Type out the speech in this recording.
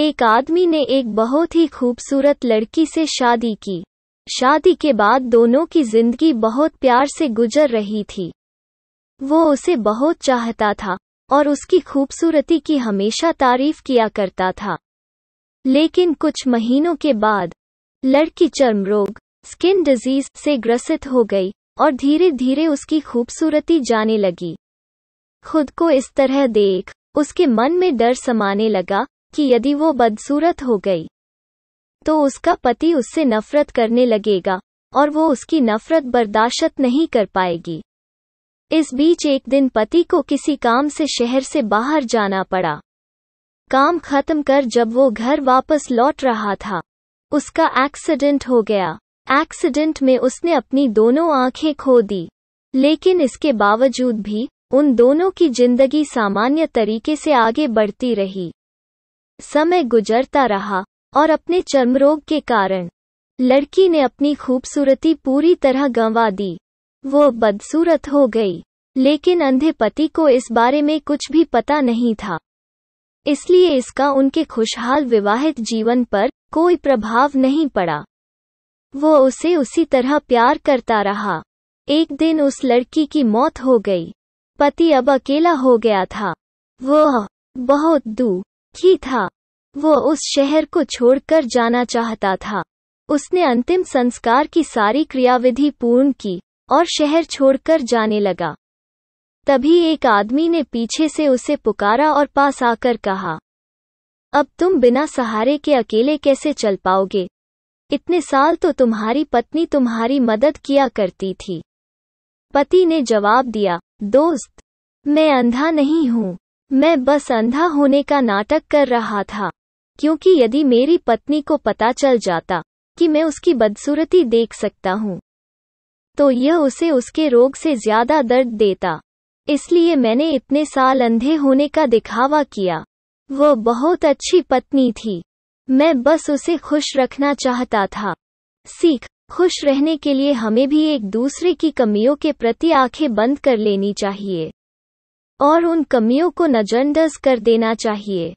एक आदमी ने एक बहुत ही खूबसूरत लड़की से शादी की शादी के बाद दोनों की जिंदगी बहुत प्यार से गुजर रही थी वो उसे बहुत चाहता था और उसकी खूबसूरती की हमेशा तारीफ किया करता था लेकिन कुछ महीनों के बाद लड़की चर्म रोग स्किन डिजीज से ग्रसित हो गई और धीरे धीरे उसकी खूबसूरती जाने लगी खुद को इस तरह देख उसके मन में डर समाने लगा कि यदि वो बदसूरत हो गई तो उसका पति उससे नफरत करने लगेगा और वो उसकी नफरत बर्दाश्त नहीं कर पाएगी इस बीच एक दिन पति को किसी काम से शहर से बाहर जाना पड़ा काम खत्म कर जब वो घर वापस लौट रहा था उसका एक्सीडेंट हो गया एक्सीडेंट में उसने अपनी दोनों आंखें खो दी लेकिन इसके बावजूद भी उन दोनों की जिंदगी सामान्य तरीके से आगे बढ़ती रही समय गुजरता रहा और अपने चर्म रोग के कारण लड़की ने अपनी खूबसूरती पूरी तरह गंवा दी वो बदसूरत हो गई लेकिन अंधे पति को इस बारे में कुछ भी पता नहीं था इसलिए इसका उनके खुशहाल विवाहित जीवन पर कोई प्रभाव नहीं पड़ा वो उसे उसी तरह प्यार करता रहा एक दिन उस लड़की की मौत हो गई पति अब अकेला हो गया था वह बहुत दुखी था वो उस शहर को छोड़कर जाना चाहता था उसने अंतिम संस्कार की सारी क्रियाविधि पूर्ण की और शहर छोड़कर जाने लगा तभी एक आदमी ने पीछे से उसे पुकारा और पास आकर कहा अब तुम बिना सहारे के अकेले कैसे चल पाओगे इतने साल तो तुम्हारी पत्नी तुम्हारी मदद किया करती थी पति ने जवाब दिया दोस्त मैं अंधा नहीं हूँ मैं बस अंधा होने का नाटक कर रहा था क्योंकि यदि मेरी पत्नी को पता चल जाता कि मैं उसकी बदसूरती देख सकता हूँ तो यह उसे उसके रोग से ज्यादा दर्द देता इसलिए मैंने इतने साल अंधे होने का दिखावा किया वह बहुत अच्छी पत्नी थी मैं बस उसे खुश रखना चाहता था सीख खुश रहने के लिए हमें भी एक दूसरे की कमियों के प्रति आंखें बंद कर लेनी चाहिए और उन कमियों को नजरअंदाज कर देना चाहिए